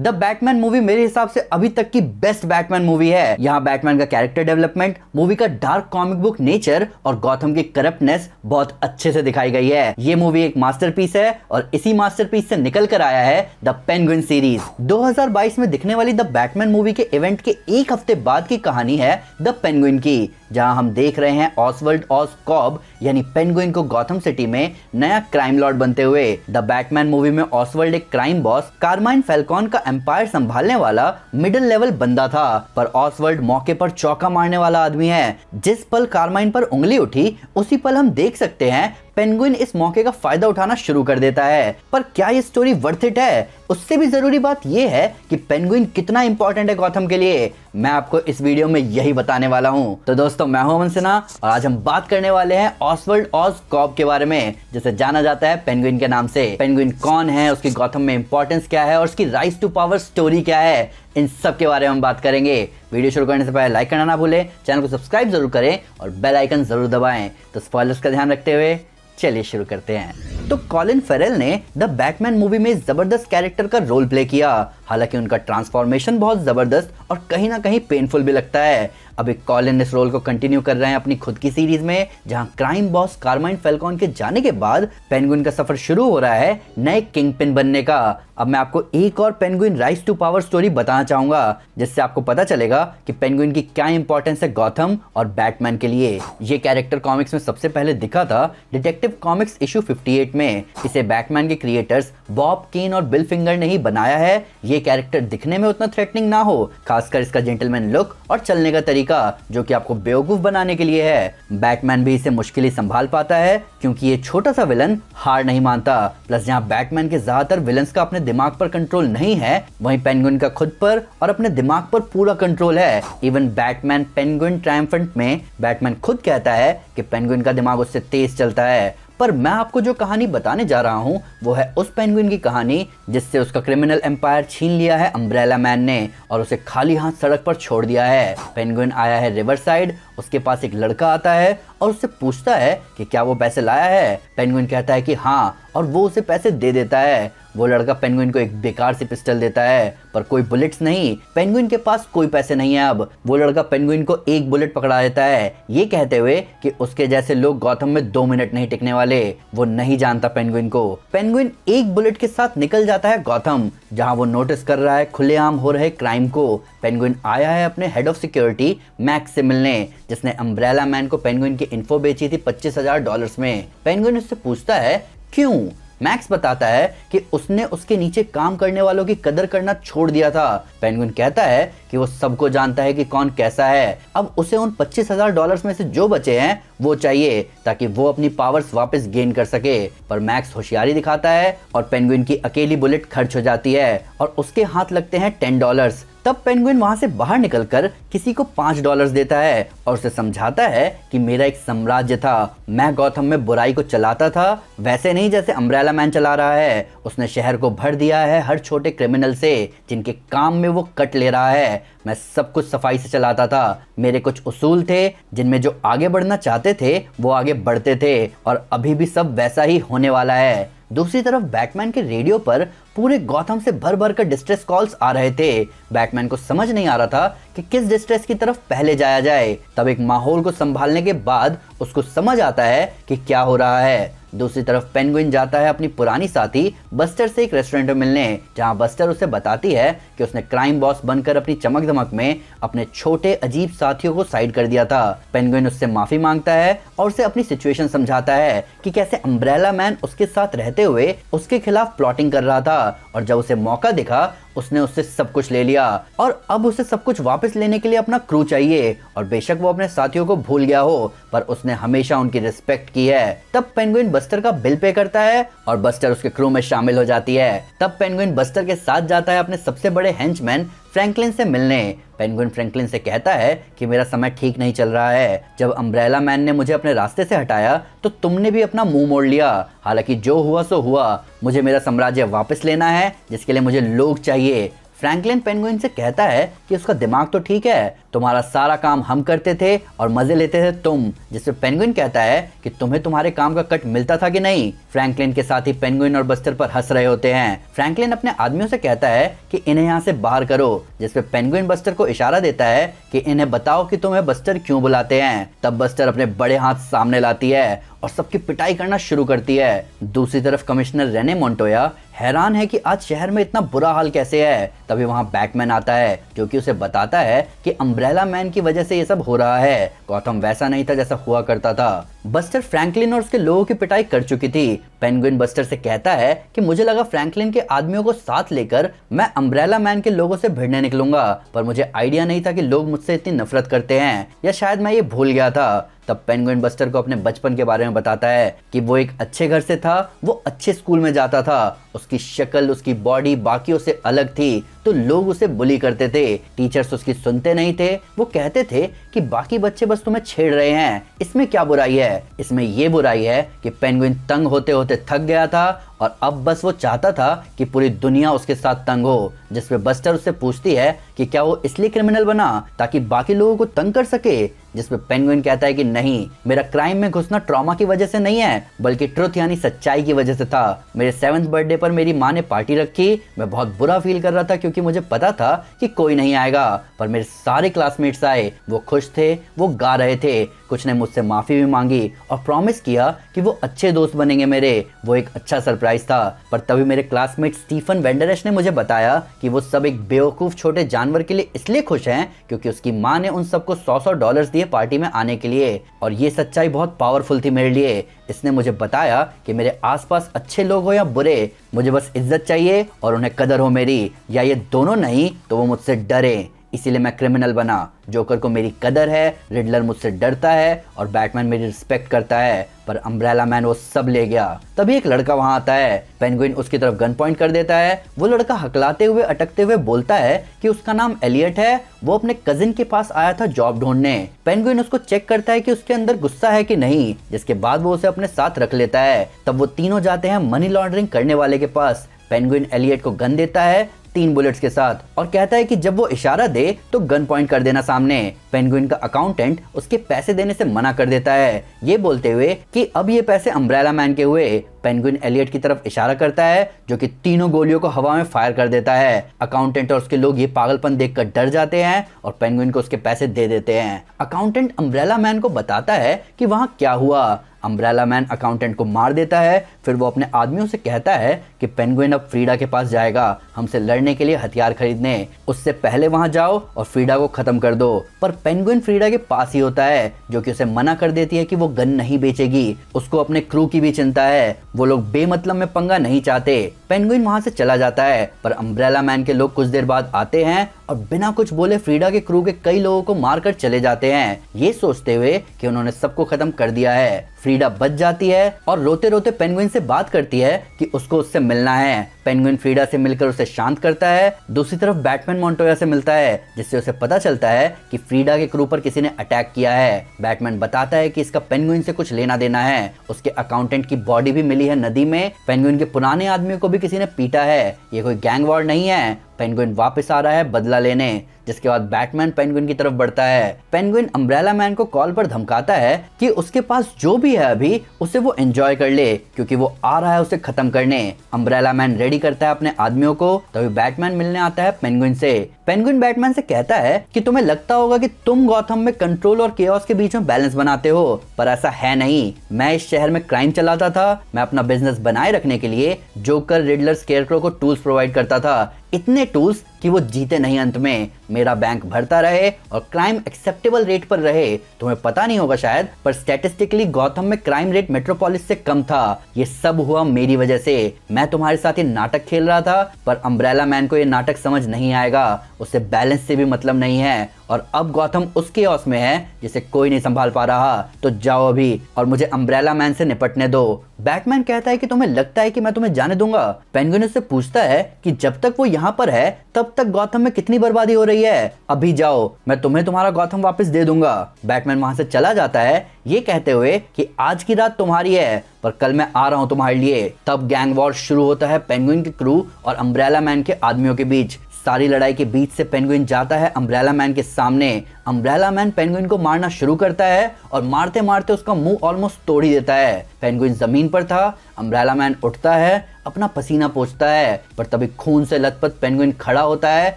the Batman movie मेरे हिसाब से अभी तक की बेस्ट बैटमैन मूवी है यहाँ बैटमैन का कैरेक्टर डेवलपमेंट मूवी का डार्क कॉमिक बुक नेचर और गौतम की करप्टनेस बहुत अच्छे से दिखाई गई है ये मूवी एक मास्टर है और इसी मास्टर से निकल कर आया है द पेंगुइन सीरीज 2022 में दिखने वाली द बैटमैन मूवी के इवेंट के एक हफ्ते बाद की कहानी है द पेंगुइन की जहां हम देख रहे हैं ऑसवर्ल्ड ऑस कॉब यानी पेंगुइन को गौतम सिटी में नया क्राइम लॉर्ड बनते हुए द बैटमैन मूवी में ऑसवर्ल्ड एक क्राइम बॉस कार्माइन फेलकॉन का एम्पायर संभालने वाला मिडिल लेवल बंदा था पर ऑसवर्ल्ड मौके पर चौका मारने वाला आदमी है जिस पल कार्माइन पर उंगली उठी उसी पल हम देख सकते हैं पेंगुइन इस मौके का फायदा उठाना शुरू कर देता है पर क्या ये स्टोरी वर्थ इट है उससे भी जरूरी बात यह है कि पेंगुइन कितना इंपॉर्टेंट है गौतम के लिए मैं आपको इस वीडियो में यही बताने वाला हूँ तो दोस्तों मैं हूं अमन सिन्हा और आज हम बात करने वाले हैं ऑसवर्ल्ड ऑस कॉब के बारे में जिसे जाना जाता है पेंगुइन के नाम से पेंगुइन कौन है उसकी गौतम में इंपॉर्टेंस क्या है और उसकी राइस टू पावर स्टोरी क्या है इन सब के बारे में हम बात करेंगे वीडियो शुरू करने से पहले लाइक करना ना भूलें चैनल को सब्सक्राइब जरूर करें और बेल आइकन जरूर दबाएं तो स्पॉयलर्स का ध्यान रखते हुए चलिए शुरू करते हैं तो कॉलिन फेरेल ने द बैटमैन मूवी में जबरदस्त कैरेक्टर का रोल प्ले किया हालांकि उनका ट्रांसफॉर्मेशन बहुत जबरदस्त और कहीं ना कहीं पेनफुल भी लगता है अभी कॉलिन इस रोल को कंटिन्यू कर रहे हैं अपनी खुद की सीरीज में जहां क्राइम बॉस कार्माइन फेलकॉन के जाने के बाद पेनगुइन का सफर शुरू हो रहा है नए किंग पिन बनने का अब मैं आपको एक और Penguin rise to power story बताना चाहूंगा जिससे आपको पता चलेगा कि पेनगुइन की क्या इंपॉर्टेंस है गौथम और बैटमैन के लिए ये कैरेक्टर कॉमिक्स में सबसे पहले दिखा था डिटेक्टिव डिटेक्टिव कॉमिक्स इशू 58 में इसे बैटमैन के क्रिएटर्स बॉब केन और बिल फिंगर ने ही बनाया है ये कैरेक्टर दिखने में उतना थ्रेटनिंग ना हो खासकर इसका जेंटलमैन लुक और चलने का तरीका जो कि आपको बेवकूफ बनाने के लिए है बैटमैन भी इसे मुश्किल ही संभाल पाता है क्योंकि ये छोटा सा विलन हार नहीं मानता प्लस जहाँ बैटमैन के ज्यादातर विलन का अपने दिमाग पर कंट्रोल नहीं है वहीं पेंगुइन का खुद पर और अपने दिमाग पर पूरा कंट्रोल है इवन बैटमैन पेंगुइन ट्रायम्फेंट में बैटमैन खुद कहता है कि पेंगुइन का दिमाग उससे तेज चलता है पर मैं आपको जो कहानी बताने जा रहा हूँ वो है उस पेंगुइन की कहानी जिससे उसका क्रिमिनल एम्पायर छीन लिया है अम्ब्रेला मैन ने और उसे खाली हाथ सड़क पर छोड़ दिया है पेंगुइन आया है रिवर साइड उसके पास एक लड़का आता है और उससे पूछता है कि क्या वो पैसे लाया है पेंगुइन कहता है कि हाँ और वो उसे पैसे दे देता है वो लड़का पेंगुइन को एक बेकार सी पिस्टल देता है पर कोई बुलेट्स नहीं पेंगुइन के पास कोई पैसे नहीं है अब वो लड़का पेंगुइन को एक बुलेट पकड़ा देता है ये कहते हुए कि उसके जैसे लोग गौतम में दो मिनट नहीं टिकने वाले वो नहीं जानता पेंगुइन को पेंगुइन एक बुलेट के साथ निकल जाता है गौतम जहाँ वो नोटिस कर रहा है खुलेआम हो रहे क्राइम को पेंगुइन आया है अपने हेड ऑफ सिक्योरिटी मैक्स सिमिल ने जिसने अम्ब्रेला मैन को पेंगुइन की इन्फो बेची थी पच्चीस हजार डॉलर्स में पेंगुइन उससे पूछता है क्यों मैक्स बताता है कि उसने उसके नीचे काम करने वालों की कदर करना छोड़ दिया था पेंगुइन कहता है कि वो सबको जानता है कि कौन कैसा है अब उसे उन पच्चीस हजार डॉलर में से जो बचे हैं वो चाहिए ताकि वो अपनी पावर्स वापस गेन कर सके पर मैक्स होशियारी दिखाता है और पेंगुइन की अकेली बुलेट खर्च हो जाती है और उसके हाथ लगते हैं टेन डॉलर्स तब पेंगुइन वहां से बाहर निकलकर किसी को पांच डॉलर्स देता है और उसे समझाता है कि मेरा एक साम्राज्य था मैं गौतम में बुराई को चलाता था वैसे नहीं जैसे अम्ब्रेला मैन चला रहा है उसने शहर को भर दिया है हर छोटे क्रिमिनल से जिनके काम में वो कट ले रहा है मैं सब कुछ सफाई से चलाता था मेरे कुछ उसूल थे जिनमें जो आगे बढ़ना चाहते थे वो आगे बढ़ते थे और अभी भी सब वैसा ही होने वाला है दूसरी तरफ बैटमैन के रेडियो पर पूरे गौतम से भर भर कर डिस्ट्रेस कॉल्स आ रहे थे बैटमैन को समझ नहीं आ रहा था कि किस डिस्ट्रेस की तरफ पहले जाया जाए तब एक माहौल को संभालने के बाद उसको समझ आता है कि क्या हो रहा है दूसरी तरफ पेंगुइन जाता है अपनी पुरानी साथी बस्टर से एक रेस्टोरेंट में मिलने जहां बस्टर उसे बताती है कि उसने क्राइम बॉस बनकर अपनी चमक धमक में अपने छोटे अजीब साथियों को साइड कर दिया था पेंगुइन उससे माफी मांगता है और उसे अपनी सिचुएशन समझाता है कि कैसे अम्ब्रेला मैन उसके साथ रहते हुए उसके खिलाफ प्लॉटिंग कर रहा था और जब उसे मौका दिखा उसने उससे सब कुछ ले लिया और अब उसे सब कुछ वापस लेने के लिए अपना क्रू चाहिए और बेशक वो अपने साथियों को भूल गया हो पर उसने हमेशा उनकी रिस्पेक्ट की है तब पेंगुइन बस्तर का बिल पे करता है और बस्टर उसके क्रू में शामिल हो जाती है तब पेंगुइन बस्तर के साथ जाता है अपने सबसे बड़े हेंचमैन फ्रैंकलिन से मिलने पेंगुइन फ्रैंकलिन से कहता है कि मेरा समय ठीक नहीं चल रहा है जब अम्ब्रेला मैन ने मुझे अपने रास्ते से हटाया तो तुमने भी अपना मुंह मोड़ लिया हालांकि जो हुआ सो हुआ मुझे मेरा साम्राज्य वापस लेना है जिसके लिए मुझे लोग चाहिए ये फ्रैंकलिन पेंगुइन से कहता है कि उसका दिमाग तो ठीक है तुम्हारा सारा काम हम करते थे और मजे लेते थे तुम जिससे पेंगुइन कहता है कि तुम्हें तुम्हारे काम का कट मिलता था कि नहीं फ्रैंकलिन के साथ ही पेंगुइन और बस्तर पर हंस रहे होते हैं फ्रैंकलिन अपने आदमियों से कहता है कि इन्हें यहाँ से बाहर करो जिसपे पेंगुइन बस्तर को इशारा देता है कि इन्हें बताओ कि तुम्हें बस्तर क्यों बुलाते हैं तब बस्तर अपने बड़े हाथ सामने लाती है और सबकी पिटाई करना शुरू करती है दूसरी तरफ कमिश्नर रेने मोन्टोया हैरान है कि आज शहर में इतना बुरा हाल कैसे है तभी वहाँ बैकमैन आता है जो कि उसे बताता है कि अम्ब्रेला अम्ब्रेला मैन की वजह से ये सब हो रहा है गौतम वैसा नहीं था जैसा हुआ करता था बस्टर फ्रैंकलिन और उसके लोगों की पिटाई कर चुकी थी पेंगुइन बस्टर से कहता है कि मुझे लगा फ्रैंकलिन के आदमियों को साथ लेकर मैं अम्ब्रेला मैन के लोगों से भिड़ने निकलूंगा पर मुझे आइडिया नहीं था कि लोग मुझसे इतनी नफरत करते हैं या शायद मैं ये भूल गया था तब पेंगुइन बस्टर को अपने बचपन के बारे में बताता है कि वो एक अच्छे घर से था वो अच्छे स्कूल में जाता था उसकी शक्ल उसकी बॉडी बाकियों से अलग थी तो लोग उसे बुली करते थे टीचर्स उसकी सुनते नहीं थे वो कहते थे कि बाकी बच्चे बस तुम्हें छेड़ रहे हैं इसमें क्या बुराई है है इसमें यह बुराई है कि पेंगुइन तंग होते होते थक गया था और अब बस वो चाहता था कि पूरी दुनिया उसके साथ तंग हो जिसपे बस्टर उससे पूछती है कि क्या वो इसलिए क्रिमिनल बना ताकि बाकी लोगों को तंग कर सके जिसपे पेंगुइन कहता है कि नहीं मेरा क्राइम में घुसना ट्रॉमा की वजह से नहीं है बल्कि ट्रुथ यानी सच्चाई की वजह से था मेरे सेवन्थ बर्थडे पर मेरी माँ ने पार्टी रखी मैं बहुत बुरा फील कर रहा था क्योंकि मुझे पता था कि कोई नहीं आएगा पर मेरे सारे क्लासमेट्स आए वो खुश थे वो गा रहे थे कुछ ने मुझसे माफ़ी भी मांगी और प्रॉमिस किया कि वो अच्छे दोस्त बनेंगे मेरे वो एक अच्छा सरप्राइज सरप्राइज था पर तभी मेरे क्लासमेट स्टीफन वेंडरेश ने मुझे बताया कि वो सब एक बेवकूफ छोटे जानवर के लिए इसलिए खुश हैं क्योंकि उसकी माँ ने उन सबको सौ सौ डॉलर दिए पार्टी में आने के लिए और ये सच्चाई बहुत पावरफुल थी मेरे लिए इसने मुझे बताया कि मेरे आसपास अच्छे लोग हो या बुरे मुझे बस इज्जत चाहिए और उन्हें कदर हो मेरी या ये दोनों नहीं तो वो मुझसे डरे इसीलिए मैं क्रिमिनल बना जोकर को मेरी कदर है रिडलर मुझसे डरता है और बैटमैन मेरी रिस्पेक्ट करता है पर अम्ब्रेला मैन वो सब ले गया तभी एक लड़का वहां आता है पेंगुइन उसकी तरफ गन पॉइंट कर देता है वो लड़का हकलाते हुए अटकते हुए बोलता है कि उसका नाम एलियट है वो अपने कजिन के पास आया था जॉब ढूंढने पेंगुइन उसको चेक करता है कि उसके अंदर गुस्सा है कि नहीं जिसके बाद वो उसे अपने साथ रख लेता है तब वो तीनों जाते हैं मनी लॉन्ड्रिंग करने वाले के पास पेंगुइन एलियट को गन देता है तीन बुलेट्स के साथ और कहता है कि जब वो इशारा दे तो गन पॉइंट कर देना सामने पेंगुइन का अकाउंटेंट उसके पैसे देने से मना कर देता है ये बोलते हुए कि अब ये पैसे अम्ब्रेला मैन के हुए पेंगुइन एलियट की तरफ इशारा करता है जो कि तीनों गोलियों को हवा में फायर कर देता है अकाउंटेंट और उसके लोग ये पागलपन देख डर जाते हैं और पेंगुइन को उसके पैसे दे देते हैं अकाउंटेंट अम्ब्रेला मैन को बताता है कि वहाँ क्या हुआ अम्ब्रेला मैन अकाउंटेंट को मार देता है फिर वो अपने आदमियों से कहता है कि पेंगुइन अब फ्रीडा के पास जाएगा हमसे लड़ने के लिए हथियार खरीदने उससे पहले वहां जाओ और फ्रीडा को खत्म कर दो पर पेंगुइन फ्रीडा के पास ही होता है जो कि उसे मना कर देती है कि वो गन नहीं बेचेगी उसको अपने क्रू की भी चिंता है वो लोग बेमतलब में पंगा नहीं चाहते पेंगुइन वहां से चला जाता है पर अम्ब्रेला मैन के लोग कुछ देर बाद आते हैं और बिना कुछ बोले फ्रीडा के क्रू के कई लोगों को मारकर चले जाते हैं ये सोचते हुए कि उन्होंने सबको खत्म कर दिया है फ्रीडा बच जाती है और रोते रोते पेंगुइन से बात करती है कि उसको उससे मिलना है पेंगुइन फ्रीडा से मिलकर उसे शांत करता है दूसरी तरफ बैटमैन मोन्टोया से मिलता है जिससे उसे पता चलता है कि फ्रीडा के क्रू पर किसी ने अटैक किया है बैटमैन बताता है कि इसका पेंगुइन से कुछ लेना देना है उसके अकाउंटेंट की बॉडी भी मिली है नदी में पेंगुइन के पुराने आदमी को भी किसी ने पीटा है ये कोई गैंग वॉर नहीं है पेंगुइन वापस आ रहा है बदला लेने जिसके बाद बैटमैन पेंगुइन की तरफ बढ़ता है पेंगुइन अम्ब्रेला मैन को कॉल पर धमकाता है कि उसके पास जो भी है अभी उसे वो एंजॉय कर ले क्योंकि वो आ रहा है उसे खत्म करने अम्ब्रेला मैन रेडी करता है अपने आदमियों को तभी बैटमैन मिलने आता है पेंगुइन से पेंगुइन बैटमैन से कहता है कि तुम्हें लगता होगा कि तुम गौतम में कंट्रोल और केयस के बीच में बैलेंस बनाते हो पर ऐसा है नहीं मैं इस शहर में क्राइम चलाता था मैं अपना बिजनेस बनाए रखने के लिए जोकर रिडलर स्केयरक्रो को टूल्स प्रोवाइड करता था इतने टूल्स कि वो जीते नहीं अंत में मेरा बैंक भरता रहे और क्राइम एक्सेप्टेबल रेट पर रहे तुम्हें पता नहीं होगा शायद पर स्टेटिस्टिकली गौतम में क्राइम रेट मेट्रोपोलिस से कम था ये सब हुआ मेरी वजह से मैं तुम्हारे साथ ये नाटक खेल रहा था पर अम्ब्रेला मैन को ये नाटक समझ नहीं आएगा उसे बैलेंस से भी मतलब नहीं है और अब गौतम उसके औस में है जिसे कोई नहीं संभाल पा रहा तो जाओ अभी और मुझे अम्ब्रेला मैन से निपटने दो बैटमैन कहता है कि तुम्हें लगता है कि मैं तुम्हें जाने दूंगा पेंगुइन उससे पूछता है कि जब तक वो यहाँ पर है तब तक गौतम में कितनी बर्बादी हो रही है अभी जाओ मैं तुम्हें तुम्हारा गौतम वापस दे दूंगा बैटमैन वहां से चला जाता है ये कहते हुए कि आज की रात तुम्हारी है पर कल मैं आ रहा हूँ तुम्हारे लिए तब गैंग वॉर शुरू होता है पेंगुइन के क्रू और अम्ब्रेला मैन के आदमियों के बीच सारी लड़ाई के बीच से पेंगुइन जाता है अम्ब्रेला मैन के सामने अम्ब्रेला मैन पेंगुइन को मारना शुरू करता है और मारते मारते उसका मुंह ऑलमोस्ट तोड़ ही देता है पेंगुइन जमीन पर था अम्ब्रेला मैन उठता है अपना पसीना पोछता है पर तभी खून से लथपथ पेंगुइन खड़ा होता है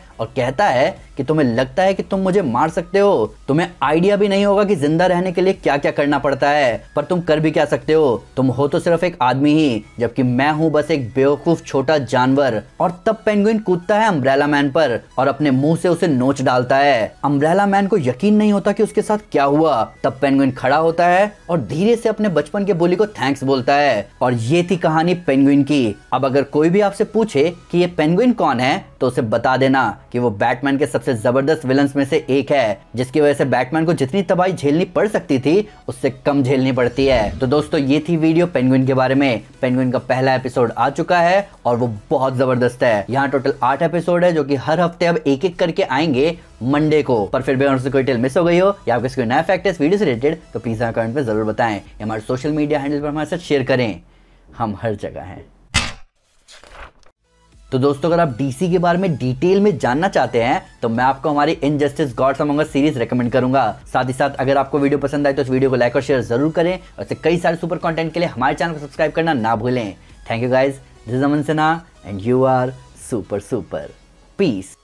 और कहता है कि तुम्हें लगता है कि तुम मुझे मार सकते हो तुम्हें आइडिया भी नहीं होगा कि जिंदा रहने के लिए क्या क्या करना पड़ता है पर तुम कर भी क्या सकते हो तुम हो तो सिर्फ एक आदमी ही जबकि मैं हूँ बस एक बेवकूफ छोटा जानवर और तब पेंगुइन कूदता है अम्ब्रेला मैन पर और अपने मुंह से उसे नोच डालता है अम्ब्रेला मैन को यकीन नहीं होता कि उसके साथ क्या हुआ तब पेंगुइन खड़ा होता है और धीरे से अपने बचपन के बोली को थैंक्स बोलता है और ये थी कहानी पेंगुइन की अब अगर कोई भी आपसे पूछे कि ये पेंगुइन कौन है तो उसे बता देना कि वो बैटमैन के सबसे जबरदस्त विलन में से एक है जिसकी वजह से बैटमैन को जितनी तबाही झेलनी पड़ सकती थी उससे कम झेलनी पड़ती है तो दोस्तों ये थी वीडियो पेंगुइन के बारे में पेंगुइन का पहला एपिसोड आ चुका है और वो बहुत जबरदस्त है यहाँ टोटल आठ एपिसोड है जो की हर हफ्ते अब एक एक करके आएंगे मंडे को पर फिर भी अगर कोई टेल मिस हो गई हो या आपके कोई नया फैक्ट है इस वीडियो से रिलेटेड तो प्लीज़ हमें कमेंट में ज़रूर बताएं या हमारे सोशल मीडिया हैंडल पर हमारे साथ शेयर करें हम हर जगह हैं तो दोस्तों अगर आप डीसी के बारे में डिटेल में जानना चाहते हैं तो मैं आपको हमारी Injustice gods among us series recommend करूंगा साथ ही साथ अगर आपको वीडियो पसंद आए तो इस वीडियो को लाइक और शेयर जरूर करें और ऐसे कई सारे सुपर कंटेंट के लिए हमारे चैनल को सब्सक्राइब करना ना भूलें thank you guys this Aman Sinha and you are super super piece